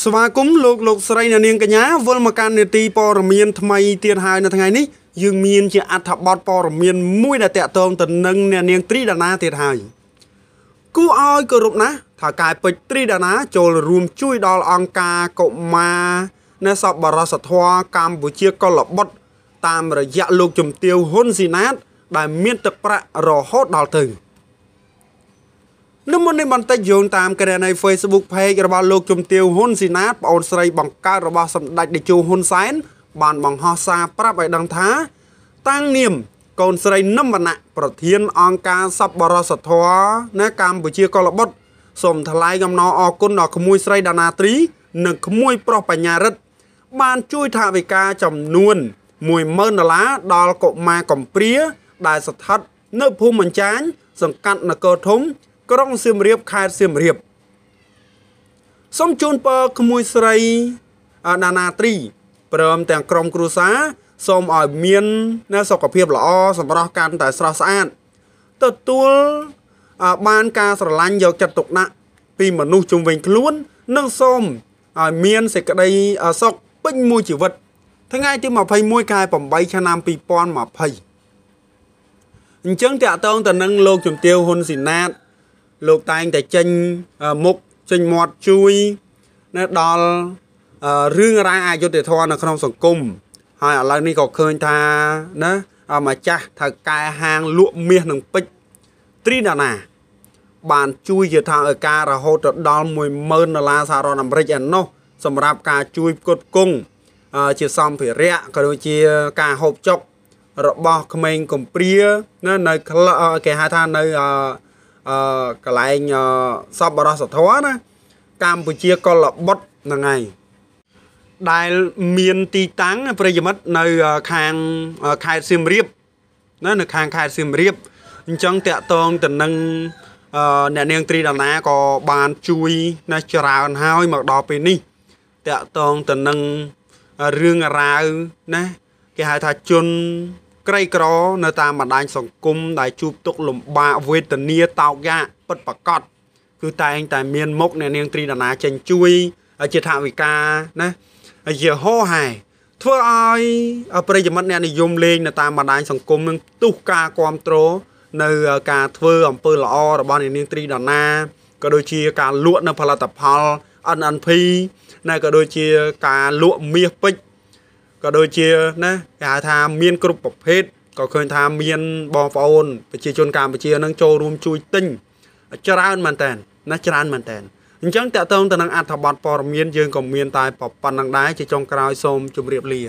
ស្វាគមន៍លោកលោកស្រីអ្នកនាងកញ្ញាវិលមកកាន់នេតិព័រមៀនថ្មីទៀតហើយនៅថ្ងៃនេះយើងមានជាអត្ថបទព័រមៀនមួយដែលតាក់ទងទៅនឹងអ្នកនាងត្រីដាណាទៀតហើយគូឲ្យគោរពណាស់ថាកែពេជ្រត្រីដាណាចូលរួមជួយដល់អង្គការកុមារនៅសពបរសធរកម្ពុជាកុលបុត្រតាមរយៈលោកជំទាវហ៊ុនស៊ីណាតដែលមានទឹកប្រាក់រហូតដល់ទៅនៅមុននេះបន្តិចយោងតាមករណី Facebook Page របស់លោកជំទាវហ៊ុនស៊ីណាតប្អូនស្រីបង្កើតរបស់សម្ដេចតេជោហ៊ុនសែនបានបង្ហោះសារប្រាប់ឲ្យដឹងថាតាំងនាមកូនស្រីនឹមវណ្ណៈប្រធានអង្គការសប្បុរសធម៌នៅកម្ពុជាកុលបុត្រសូមថ្លែងអំណរអគុណដល់ក្មួយស្រីដាណាត្រីនិងក្មួយប្រុសបញ្ញារិទ្ធបានជួយថវិកាចំនួន10000ដុល្លារដល់កុមារកំព្រាដែលស្ថិតនៅភូមិអញ្ចាញសង្កាត់នគរធំក្រុងសៀមរាបខេត្តសៀមរាបសូមជូនពរក្មួយស្រីណានាត្រីព្រមទាំងក្រុមគ្រួសារសូមឲ្យមាននូវសុខភាពល្អសម្រស់កាន់តែស្រស់ស្អាតទទួលបានការស្រឡាញ់យកចិត្តទុកដាក់ពីមនុស្សជុំវិញខ្លួន និងសូមឲ្យមានសេចក្តី សុខពេញមួយជីវិតថ្ងៃទី21ខែ8ឆ្នាំ2020អញ្ចឹងតកតងទៅនឹងលោកជំទាវហ៊ុនស៊ីណាតលោកតែងតែចេញមុខចេញមាត់ជួយនៅដល់រឿងរ៉ាវអយុត្តិធម៌នៅក្នុងសង្គមហើយឥឡូវនេះក៏ឃើញថាណាម្ចាស់ថៅកែហាងលក់មាសនឹងពេជ្រត្រីណាណាបានជួយយថាឲ្យការរហូតទៅដល់10000ដុល្លារសហរដ្ឋអាមេរិកឯណោះសម្រាប់ការ ជួយផ្គត់ផ្គង់ជាសម្ភារៈក៏ដូចជាការហូបចុក របស់ក្មេងកំព្រានៅនៅគេហៅថានៅអឺកន្លែងសពបរសធរណាកម្ពុជាកុលបុត្រហ្នឹងឯងដែលមានទីតាំងប្រិយមិត្តនៅខាងខេត្តសៀមរាបណានៅខាងខេត្តសៀមរាបអញ្ចឹងតកតងទៅនឹងអ្នកនាងត្រីដាណាក៏បានជួយណាច្រើនហើយមកដល់ពេលនេះតកតងទៅនឹងរឿងរ៉ាវណាគេហៅថាជនក្រីក្រនៅតាមបណ្ដាញសង្គមដែលជួបទុក្ខលំបាកវេទនាតោកយ៉ាពិតប្រកបគឺតែងតែមានមុខអ្នកនាងត្រីដាណាចេញជួយជាថាវិការណាជាហោហែធ្វើឲ្យប្រិយមិត្តអ្នកនិយមលេងនៅតាមបណ្ដាញសង្គមនឹងទុះការគ្រប់គ្រងនៅការធ្វើអំពើល្អរបស់អ្នកនាងត្រីដាណាក៏ដូចជាការលក់នៅផលិតផល NNP ណាក៏ដូចជាការលក់មាសពេជ្រក៏ដូចជាណាគេហៅថាមាន គ្រប់ប្រភេទក៏ឃើញថាមានបងប្អូនប្រជាជនកម្ពុជានឹងចូលរួមជួយទិញច្រើនមែនតើណាច្រើនមែនតើអញ្ចឹងតកតងទៅនឹងអត្ថបទព័ត៌មានយើងក៏មានតែប៉ុណ្្នឹងដែរជាចុងក្រោយសូមជម្រាបលា